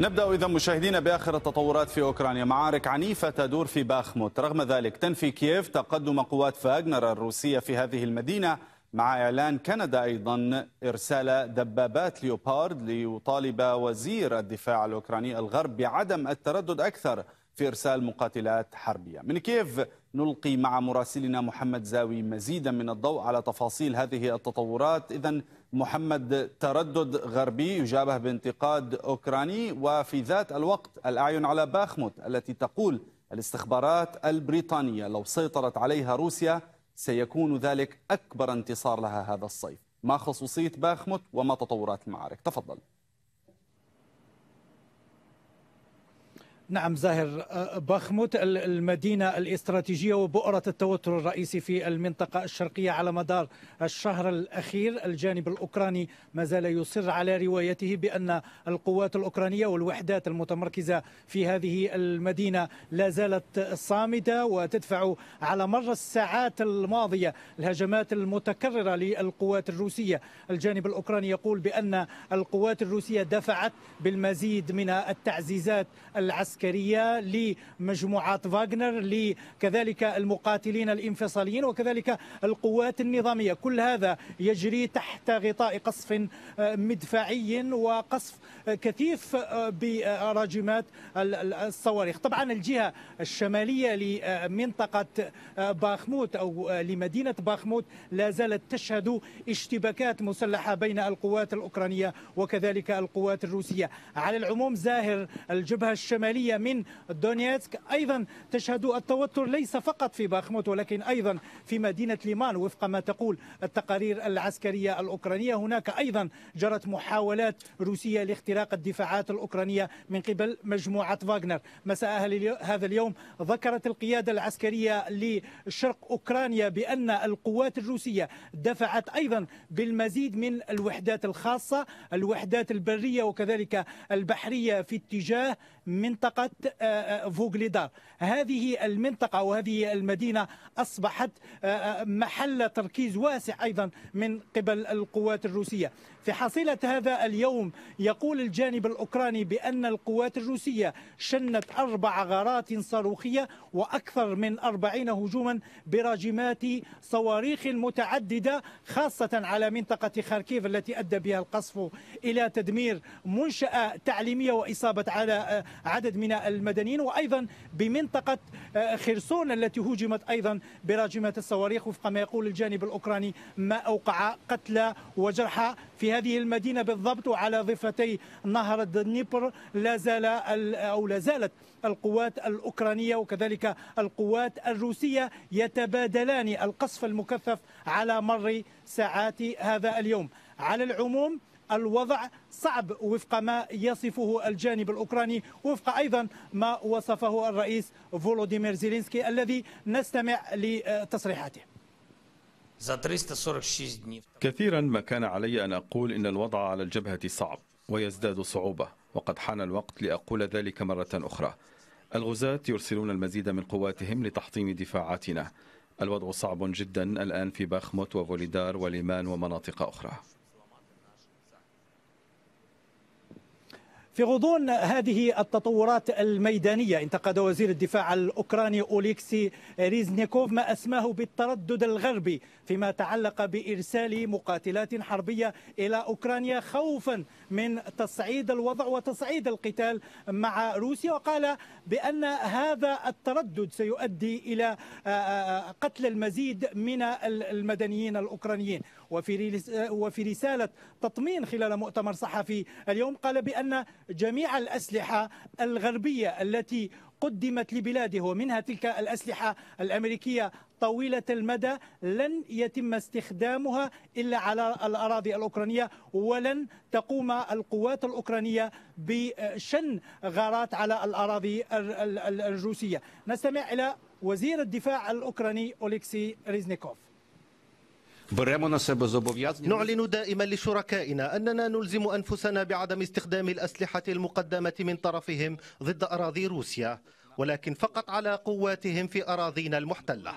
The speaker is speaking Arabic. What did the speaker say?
نبدأ إذا مشاهدينا بآخر التطورات في أوكرانيا معارك عنيفة تدور في باخموت رغم ذلك تنفي كييف تقدم قوات فاغنر الروسية في هذه المدينة مع إعلان كندا أيضا إرسال دبابات ليوبارد ليطالب وزير الدفاع الأوكراني الغرب بعدم التردد أكثر في إرسال مقاتلات حربية من كيف نلقي مع مراسلنا محمد زاوي مزيدا من الضوء على تفاصيل هذه التطورات إذا محمد تردد غربي يجابه بانتقاد أوكراني وفي ذات الوقت الأعين على باخموت التي تقول الاستخبارات البريطانية لو سيطرت عليها روسيا سيكون ذلك أكبر انتصار لها هذا الصيف ما خصوصية باخموت وما تطورات المعارك تفضل نعم زاهر أه، بخموت المدينة الاستراتيجية وبؤرة التوتر الرئيسي في المنطقة الشرقية على مدار الشهر الأخير الجانب الأوكراني ما زال يصر على روايته بأن القوات الأوكرانية والوحدات المتمركزة في هذه المدينة لا زالت صامدة وتدفع على مر الساعات الماضية الهجمات المتكررة للقوات الروسية الجانب الأوكراني يقول بأن القوات الروسية دفعت بالمزيد من التعزيزات العسكرية العسكرية لمجموعات فاغنر لكذلك المقاتلين الانفصاليين وكذلك القوات النظامية كل هذا يجري تحت غطاء قصف آه، مدفعي وقصف كثيف آه، براجمات الصواريخ طبعا الجهة الشمالية لمنطقة آه، باخموت أو لمدينة باخموت لا زالت تشهد اشتباكات مسلحة بين القوات الأوكرانية وكذلك القوات الروسية على العموم زاهر الجبهة الشمالية الشمالية من دونيتسك أيضا تشهد التوتر ليس فقط في باخموت ولكن أيضا في مدينة ليمان وفق ما تقول التقارير العسكرية الأوكرانية هناك أيضا جرت محاولات روسية لاختراق الدفاعات الأوكرانية من قبل مجموعة فاغنر مساء هذا اليوم ذكرت القيادة العسكرية لشرق أوكرانيا بأن القوات الروسية دفعت أيضا بالمزيد من الوحدات الخاصة الوحدات البرية وكذلك البحرية في اتجاه منطقة منطقة آه، آه، فوغليدار هذه المنطقة وهذه المدينة أصبحت آه، محل تركيز واسع أيضا من قبل القوات الروسية في حصيلة هذا اليوم يقول الجانب الأوكراني بأن القوات الروسية شنت أربع غارات صاروخية وأكثر من أربعين هجوما براجمات صواريخ متعددة خاصة على منطقة خاركيف التي أدى بها القصف إلى تدمير منشأة تعليمية وإصابة على آه، عدد من المدنيين وأيضا بمنطقة آه، خرسون التي هجمت أيضا براجمات الصواريخ وفق ما يقول الجانب الأوكراني ما أوقع قتلى وجرحى في هذا هذه المدينة بالضبط وعلى ضفتي نهر النيبر لا زال أو لا زالت القوات الأوكرانية وكذلك القوات الروسية يتبادلان القصف المكثف على مر ساعات هذا اليوم على العموم الوضع صعب وفق ما يصفه الجانب الأوكراني وفق أيضا ما وصفه الرئيس فولوديمير زيلينسكي الذي نستمع لتصريحاته كثيرا ما كان علي أن أقول إن الوضع على الجبهة صعب ويزداد صعوبة وقد حان الوقت لأقول ذلك مرة أخرى الغزاة يرسلون المزيد من قواتهم لتحطيم دفاعاتنا الوضع صعب جدا الآن في باخموت وفوليدار وليمان ومناطق أخرى في غضون هذه التطورات الميدانية انتقد وزير الدفاع الأوكراني أوليكسي ريزنيكوف ما أسماه بالتردد الغربي فيما تعلق بإرسال مقاتلات حربية إلى أوكرانيا خوفا من تصعيد الوضع وتصعيد القتال مع روسيا وقال بأن هذا التردد سيؤدي إلى آه، آه، آه، قتل المزيد من المدنيين الأوكرانيين وفي وفي رسالة تطمين خلال مؤتمر صحفي اليوم قال بأن جميع الأسلحة الغربية التي قدمت لبلاده ومنها تلك الأسلحة الأمريكية طويلة المدى لن يتم استخدامها إلا على الأراضي الأوكرانية ولن تقوم القوات الأوكرانية بشن غارات على الأراضي الروسية نستمع إلى وزير الدفاع الأوكراني أوليكسي ريزنيكوف نعلن دائما لشركائنا أننا نلزم أنفسنا بعدم استخدام الأسلحة المقدمة من طرفهم ضد أراضي روسيا ولكن فقط على قواتهم في أراضينا المحتلة.